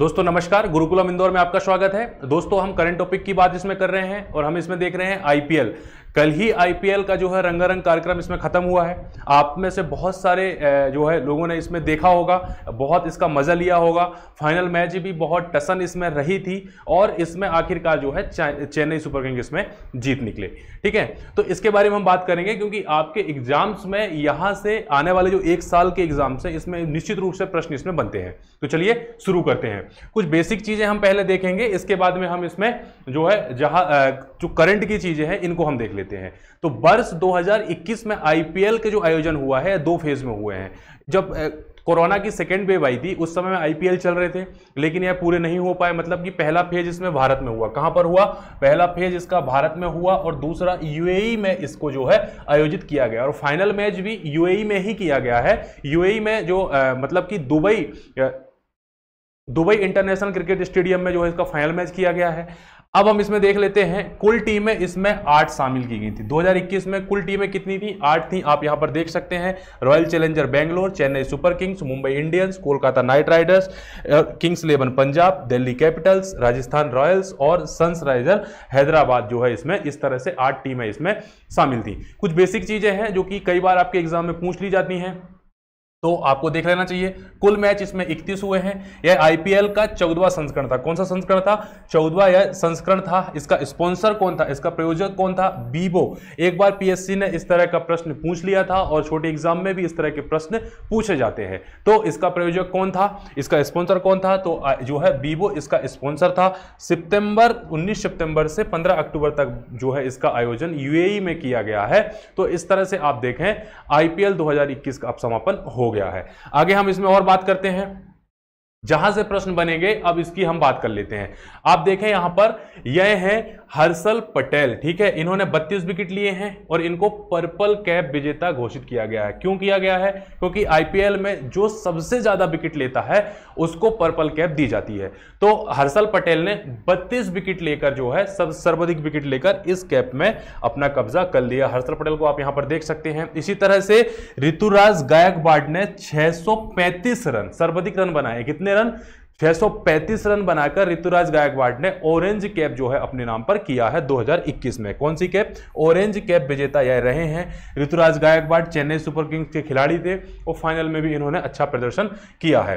दोस्तों नमस्कार गुरुकुलम इंदौर में आपका स्वागत है दोस्तों हम करंट टॉपिक की बात इसमें कर रहे हैं और हम इसमें देख रहे हैं आईपीएल कल ही आईपीएल का जो है रंगारंग कार्यक्रम इसमें खत्म हुआ है आप में से बहुत सारे जो है लोगों ने इसमें देखा होगा बहुत इसका मजा लिया होगा फाइनल मैच भी बहुत टसन इसमें रही थी और इसमें आखिरकार जो है चेन्नई सुपर किंग्स इसमें जीत निकले ठीक है तो इसके बारे में हम बात करेंगे क्योंकि आपके एग्जाम्स में यहां से आने वाले जो एक साल के एग्जाम्स हैं इसमें निश्चित रूप से प्रश्न इसमें बनते हैं तो चलिए शुरू करते हैं कुछ बेसिक चीजें हम पहले देखेंगे इसके बाद में हम इसमें जो है जहां जो करंट की चीजें हैं इनको हम देख लेंगे लेते हैं तो वर्ष 2021 में आईपीएल के जो आयोजन हुआ है दो फेज में हुए हैं जब कोरोना की सेकेंड वेव आई थी उस समय में आईपीएल चल रहे थे लेकिन यह पूरे नहीं हो पाए मतलब कि पहला फेज इसमें भारत में हुआ कहां पर हुआ पहला फेज इसका भारत में हुआ और दूसरा यूएई e में इसको जो है आयोजित किया गया और फाइनल मैच भी यूएई e में ही किया गया है यूएई e में जो आ, मतलब कि Dubai Dubai international cricket stadium में जो है इसका फाइनल मैच किया गया है अब हम इसमें देख लेते हैं कुल टीमें इसमें आठ शामिल की गई थी 2021 में कुल टीमें कितनी थी आठ थी आप यहां पर देख सकते हैं Royal Challenger Bangalore Chennai Super Kings Mumbai Indians Kolkata Knight Riders Kings Eleven Punjab Delhi Capitals Rajasthan Royals और सनराइजर हैदराबाद जो है इसमें इस तरह से आठ टीमें इसमें शामिल थी कुछ बेसिक चीज़ें हैं जो कि कई बार आपके एग्जाम में पूछ ली जाती हैं तो आपको देख लेना चाहिए कुल मैच इसमें 31 हुए हैं यह आईपीएल का चौदवा संस्करण था कौन सा संस्करण था चौदवा यह संस्करण था इसका स्पॉन्सर कौन था इसका प्रयोजक कौन था बीबो एक बार पीएससी ने इस तरह का प्रश्न पूछ लिया था और छोटे एग्जाम में भी इस तरह के प्रश्न पूछे जाते हैं तो इसका प्रयोजक कौन था इसका स्पॉन्सर कौन था तो जो है बीबो इसका स्पॉन्सर था सितंबर उन्नीस सितंबर से पंद्रह अक्टूबर तक जो है इसका आयोजन यूएई में किया गया है तो इस तरह से आप देखें आईपीएल दो का अब समापन हो गया है आगे हम इसमें और बात करते हैं जहां से प्रश्न बनेंगे अब इसकी हम बात कर लेते हैं आप देखें यहां पर यह है हर्षल पटेल ठीक है इन्होंने 32 विकेट लिए हैं और इनको पर्पल कैप विजेता घोषित किया गया है क्यों किया गया है क्योंकि आईपीएल में जो सबसे ज्यादा विकेट लेता है उसको पर्पल कैप दी जाती है तो हर्षल पटेल ने 32 विकेट लेकर जो है सब सर्वाधिक विकेट लेकर इस कैप में अपना कब्जा कर लिया हर्षल पटेल को आप यहां पर देख सकते हैं इसी तरह से ऋतुराज गायकवाड़ ने छह रन सर्वाधिक रन बनाए कितने कितने रन 635 रन बनाकर ऋतुराज गायकवाड़ ने ऑरेंज कैप जो है अपने नाम पर किया है 2021 में कौन सी कैप ऑरेंज कैप विजेता यह रहे हैं ऋतुराज गायकवाड़ चेन्नई सुपर किंग्स के खिलाड़ी थे और फाइनल में भी इन्होंने अच्छा प्रदर्शन किया है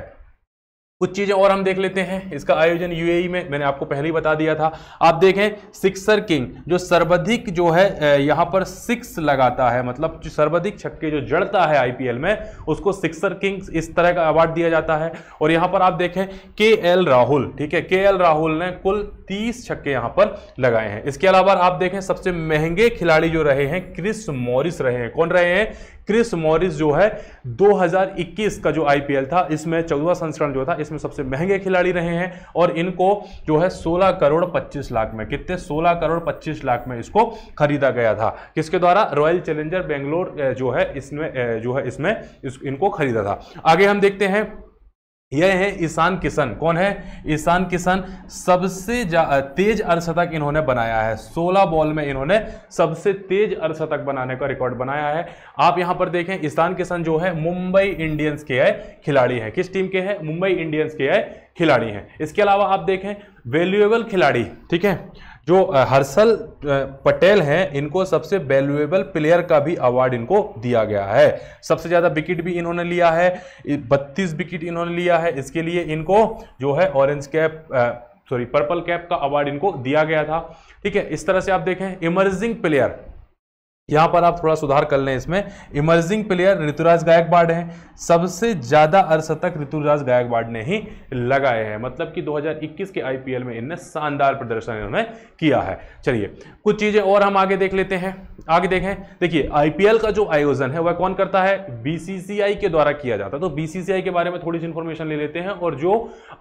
कुछ चीज़ें और हम देख लेते हैं इसका आयोजन यूएई e में मैंने आपको पहले ही बता दिया था आप देखें सिक्सर किंग जो सर्वाधिक जो है यहाँ पर सिक्स लगाता है मतलब सर्वाधिक छक्के जो जड़ता है आईपीएल में उसको सिक्सर किंग इस तरह का अवार्ड दिया जाता है और यहाँ पर आप देखें के एल राहुल ठीक है के एल राहुल ने कुल तीस छक्के यहाँ पर लगाए हैं इसके अलावा आप देखें सबसे महंगे खिलाड़ी जो रहे हैं क्रिस मॉरिस रहे हैं कौन रहे हैं क्रिस मॉरिस जो है 2021 का जो आईपीएल था इसमें चौदवा संस्करण जो था इसमें सबसे महंगे खिलाड़ी रहे हैं और इनको जो है 16 करोड़ 25 लाख में कितने 16 करोड़ 25 लाख में इसको खरीदा गया था किसके द्वारा रॉयल चैलेंजर बेंगलोर जो है इसमें जो है इसमें इस, इनको खरीदा था आगे हम देखते हैं यह है ईशान किशन कौन है ईशान किशन सबसे तेज अर्धशतक इन्होंने बनाया है 16 बॉल में इन्होंने सबसे तेज अर्धशतक बनाने का रिकॉर्ड बनाया है आप यहां पर देखें ईशान किशन जो है मुंबई इंडियंस के है खिलाड़ी हैं किस टीम के हैं मुंबई इंडियंस के है खिलाड़ी हैं इसके अलावा आप देखें वैल्यूएबल खिलाड़ी ठीक है जो हर्षल पटेल हैं इनको सबसे वैल्यूएबल प्लेयर का भी अवार्ड इनको दिया गया है सबसे ज़्यादा विकेट भी इन्होंने लिया है बत्तीस विकेट इन्होंने लिया है इसके लिए इनको जो है orange cap sorry purple cap का अवार्ड इनको दिया गया था ठीक है इस तरह से आप देखें इमर्जिंग प्लेयर यहां पर आप थोड़ा सुधार कर लें इसमें इमर्जिंग प्लेयर ऋतुराज गायकवाड़ हैं सबसे ज़्यादा अर्शतक ऋतुराज गायकवाड़ ने ही लगाए हैं मतलब कि 2021 के आईपीएल में इनने शानदार प्रदर्शन इन्होंने किया है चलिए कुछ चीज़ें और हम आगे देख लेते हैं आगे देखें देखिए आईपीएल का जो आयोजन है वह कौन करता है बीसीसीआई के द्वारा किया जाता है तो बीसीसीआई के बारे में थोड़ी सी इन्फॉर्मेशन ले लेते हैं और जो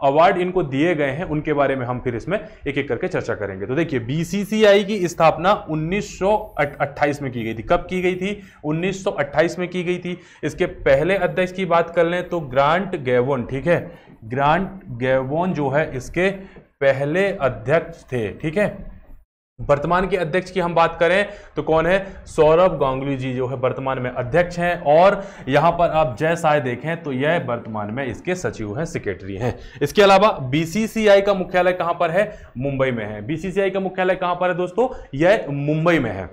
अवार्ड इनको दिए गए हैं उनके बारे में हम फिर इसमें एक एक करके चर्चा करेंगे तो देखिए बीसीसीआई की स्थापना उन्नीस में में की गई थी कब की गई थी 1928 में की गई थी इसके पहले अध्यक्ष की बात कर लें तो ग्रांट गैवोन ठीक है ग्रांट गैवोन जो है इसके पहले अध्यक्ष थे ठीक है वर्तमान के अध्यक्ष की हम बात करें तो कौन है सौरभ गांगुली जी जो है वर्तमान में अध्यक्ष हैं और यहां पर आप जय साय देखें तो यह वर्तमान में इसके सचिव हैं सेक्रेटरी हैं इसके अलावा बीसीसीआई का मुख्यालय कहां पर है मुंबई में है बीसीसीआई का मुख्यालय कहां पर है दोस्तों यह मुंबई में है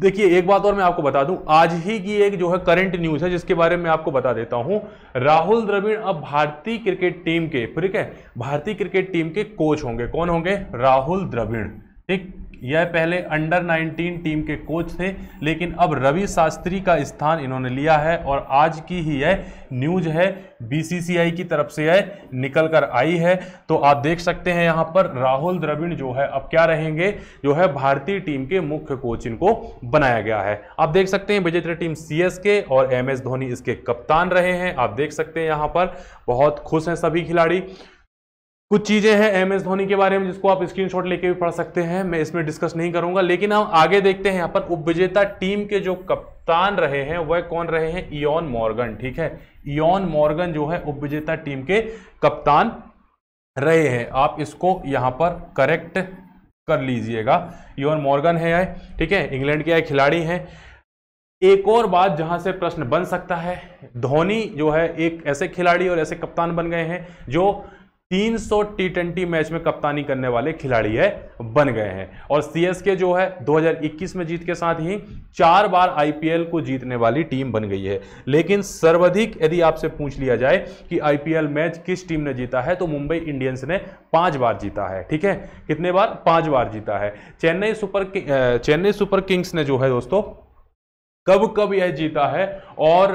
देखिए एक बात और मैं आपको बता दूं आज ही की एक जो है करंट न्यूज है जिसके बारे में आपको बता देता हूं राहुल द्रविड़ अब भारतीय क्रिकेट टीम के ठीक है भारतीय क्रिकेट टीम के कोच होंगे कौन होंगे राहुल द्रविड़ ठीक यह पहले अंडर 19 टीम के कोच थे लेकिन अब रवि शास्त्री का स्थान इन्होंने लिया है और आज की ही यह न्यूज है बीसीसीआई की तरफ से यह निकल कर आई है तो आप देख सकते हैं यहाँ पर राहुल द्रविड़ जो है अब क्या रहेंगे जो है भारतीय टीम के मुख्य कोच इनको बनाया गया है आप देख सकते हैं विजेता टीम सी और एम धोनी इसके कप्तान रहे हैं आप देख सकते हैं यहाँ पर बहुत खुश हैं सभी खिलाड़ी कुछ चीज़ें हैं एम एस धोनी के बारे में जिसको आप स्क्रीनशॉट लेके भी पढ़ सकते हैं मैं इसमें डिस्कस नहीं करूंगा लेकिन हम आगे देखते हैं यहाँ पर उपविजेता टीम के जो कप्तान रहे हैं वह कौन रहे हैं इन मॉर्गन ठीक है इन मॉर्गन जो है उपविजेता टीम के कप्तान रहे हैं आप इसको यहाँ पर करेक्ट कर लीजिएगा योन मॉर्गन है ठीक है इंग्लैंड के खिलाड़ी हैं एक और बात जहां से प्रश्न बन सकता है धोनी जो है एक ऐसे खिलाड़ी और ऐसे कप्तान बन गए हैं जो 300 टी मैच में कप्तानी करने वाले खिलाड़ी है बन गए हैं और सी जो है 2021 में जीत के साथ ही चार बार आईपीएल को जीतने वाली टीम बन गई है लेकिन सर्वाधिक यदि आपसे पूछ लिया जाए कि आईपीएल मैच किस टीम ने जीता है तो मुंबई इंडियंस ने पांच बार जीता है ठीक है कितने बार पांच बार जीता है Chennai Super Chennai Super Kings ने जो है दोस्तों कब कब यह जीता है और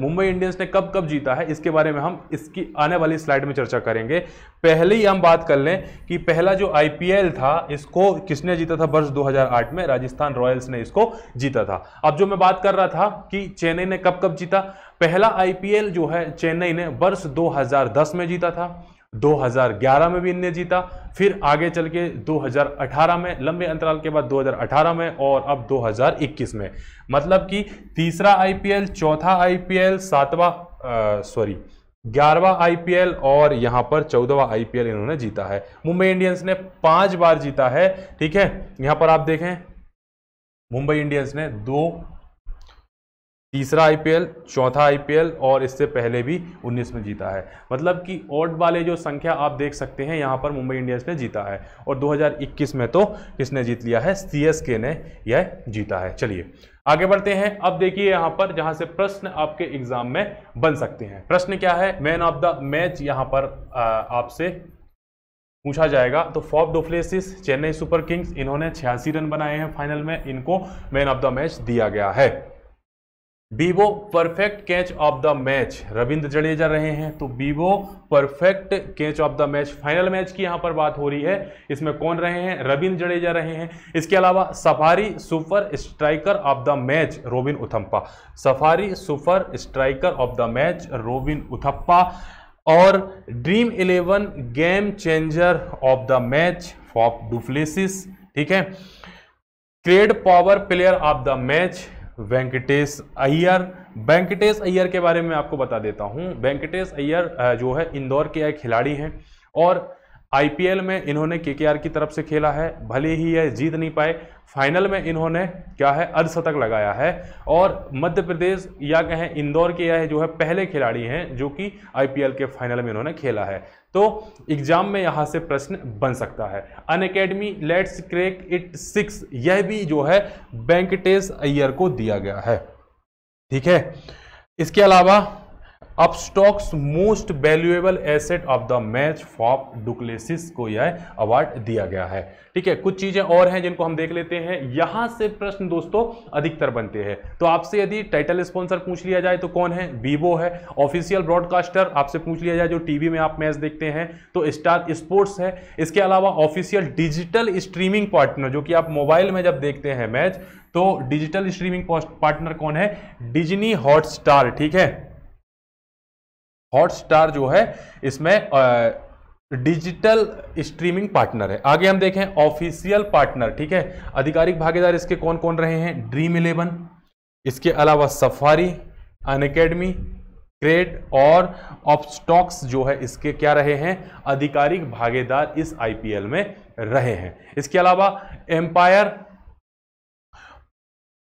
मुंबई इंडियंस ने कब कब जीता है इसके बारे में हम इसकी आने वाली स्लाइड में चर्चा करेंगे पहले ही हम बात कर लें कि पहला जो आईपीएल था इसको किसने जीता था वर्ष 2008 में राजस्थान रॉयल्स ने इसको जीता था अब जो मैं बात कर रहा था कि चेन्नई ने कब कब जीता पहला आईपीएल जो है चेन्नई ने वर्ष 2010 में जीता था 2011 में भी इनने जीता फिर आगे चल के 2018 में लंबे अंतराल के बाद 2018 में और अब 2021 में मतलब कि तीसरा आईपीएल चौथा आईपीएल सातवां सॉरी ग्यारहवा आईपीएल और यहां पर चौदहवा आईपीएल इन्होंने जीता है मुंबई इंडियंस ने पांच बार जीता है ठीक है यहां पर आप देखें मुंबई इंडियंस ने दो तीसरा आईपीएल चौथा आईपीएल और इससे पहले भी 19 में जीता है मतलब कि ओड वाले जो संख्या आप देख सकते हैं यहाँ पर मुंबई इंडियंस ने जीता है और 2021 में तो किसने जीत लिया है सीएसके ने यह जीता है चलिए आगे बढ़ते हैं अब देखिए यहाँ पर जहाँ से प्रश्न आपके एग्जाम में बन सकते हैं प्रश्न क्या है मैन ऑफ द मैच यहाँ पर आपसे पूछा जाएगा तो Faf du Plessis Chennai Super Kings इन्होंने छियासी रन बनाए हैं फाइनल में इनको मैन ऑफ द मैच दिया गया है Vivo perfect catch of the match Ravindra Jadeja रहे हैं तो Vivo perfect catch of the match final match की यहां पर बात हो रही है इसमें कौन रहे हैं रविंद्र जडेजा रहे हैं इसके अलावा Safari super striker of the match Robin Uthappa Safari super striker of the match Robin Uthappa और dream eleven game changer of the match Faf du Plessis ठीक है CRED power player of the match Venkatesh Iyer Venkatesh Iyer के बारे में आपको बता देता हूँ वेंकटेश अय्यर जो है इंदौर के एक खिलाड़ी हैं और आईपीएल में इन्होंने केकेआर की तरफ से खेला है भले ही यह जीत नहीं पाए फाइनल में इन्होंने क्या है अर्धशतक लगाया है और मध्य प्रदेश या कहें इंदौर के यह जो है पहले खिलाड़ी हैं जो कि आईपीएल के फाइनल में इन्होंने खेला है तो एग्जाम में यहां से प्रश्न बन सकता है Unacademy let's crack it six यह भी जो है वेंकटेश अय्यर को दिया गया है ठीक है इसके अलावा Upstox most valuable asset of the match Faf du Plessis को यह अवार्ड दिया गया है ठीक है कुछ चीज़ें और हैं जिनको हम देख लेते हैं यहां से प्रश्न दोस्तों अधिकतर बनते हैं तो आपसे यदि टाइटल स्पॉन्सर पूछ लिया जाए तो कौन है वीवो है ऑफिशियल ब्रॉडकास्टर आपसे पूछ लिया जाए जो टीवी में आप मैच देखते हैं तो स्टार स्पोर्ट्स है इसके अलावा ऑफिशियल डिजिटल स्ट्रीमिंग पार्टनर जो कि आप मोबाइल में जब देखते हैं मैच तो डिजिटल स्ट्रीमिंग पार्टनर कौन है डिजनी हॉटस्टार ठीक है हॉटस्टार जो है इसमें डिजिटल स्ट्रीमिंग पार्टनर है आगे हम देखें ऑफिशियल पार्टनर ठीक है आधिकारिक भागीदार इसके कौन कौन रहे हैं ड्रीम इलेवन इसके अलावा सफारी अन अकेडमी क्रेड और ऑफ स्टॉक्स जो है इसके क्या रहे हैं आधिकारिक भागीदार इस आईपीएल में रहे हैं इसके अलावा एम्पायर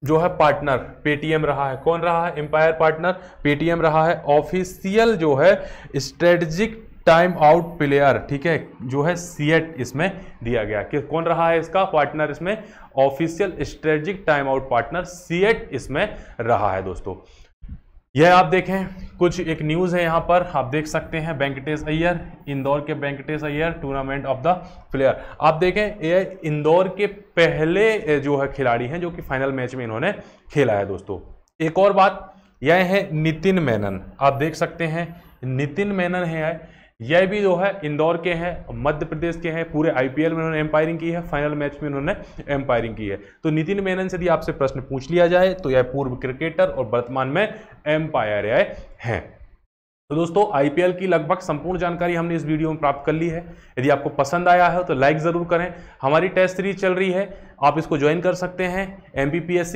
जो है पार्टनर पेटीएम रहा है कौन रहा है एम्पायर पार्टनर पेटीएम रहा है ऑफिशियल जो है स्ट्रेटजिक टाइम आउट प्लेयर ठीक है जो है सीएट इसमें दिया गया कि कौन रहा है इसका पार्टनर इसमें official strategic time out partner CEAT इसमें रहा है दोस्तों यह आप देखें कुछ एक न्यूज़ है यहाँ पर आप देख सकते हैं वेंकटेश अय्यर इंदौर के Venkatesh Iyer tournament of the player आप देखें ये इंदौर के पहले जो है खिलाड़ी हैं जो कि फाइनल मैच में इन्होंने खेला है दोस्तों एक और बात यह है नितिन मेनन आप देख सकते हैं नितिन मेनन है यह भी जो है इंदौर के हैं मध्य प्रदेश के हैं पूरे आईपीएल में उन्होंने एम्पायरिंग की है फाइनल मैच में उन्होंने एम्पायरिंग की है तो नितिन मेनन से यदि आपसे प्रश्न पूछ लिया जाए तो यह पूर्व क्रिकेटर और वर्तमान में एम्पायर आए हैं तो दोस्तों आईपीएल की लगभग संपूर्ण जानकारी हमने इस वीडियो में प्राप्त कर ली है यदि आपको पसंद आया है तो लाइक ज़रूर करें हमारी टेस्ट सीरीज चल रही है आप इसको ज्वाइन कर सकते हैं एम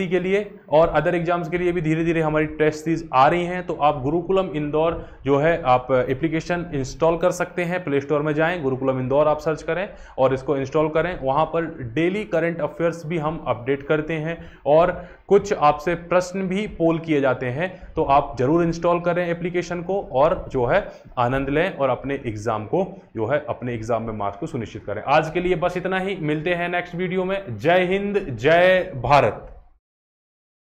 के लिए और अदर एग्जाम्स के लिए भी धीरे धीरे हमारी टेस्ट सीरीज आ रही हैं तो आप गुरुकुलम इंदौर जो है आप एप्लीकेशन इंस्टॉल कर सकते हैं प्ले स्टोर में जाएं गुरुकुलम इंदौर आप सर्च करें और इसको इंस्टॉल करें वहाँ पर डेली करंट अफेयर्स भी हम अपडेट करते हैं और कुछ आपसे प्रश्न भी पोल किए जाते हैं तो आप ज़रूर इंस्टॉल करें एप्लीकेशन को और जो है आनंद लें और अपने एग्ज़ाम को जो है अपने एग्ज़ाम में मार्क्स को सुनिश्चित करें आज के लिए बस इतना ही मिलते हैं नेक्स्ट वीडियो में जय जय हिंद जय भारत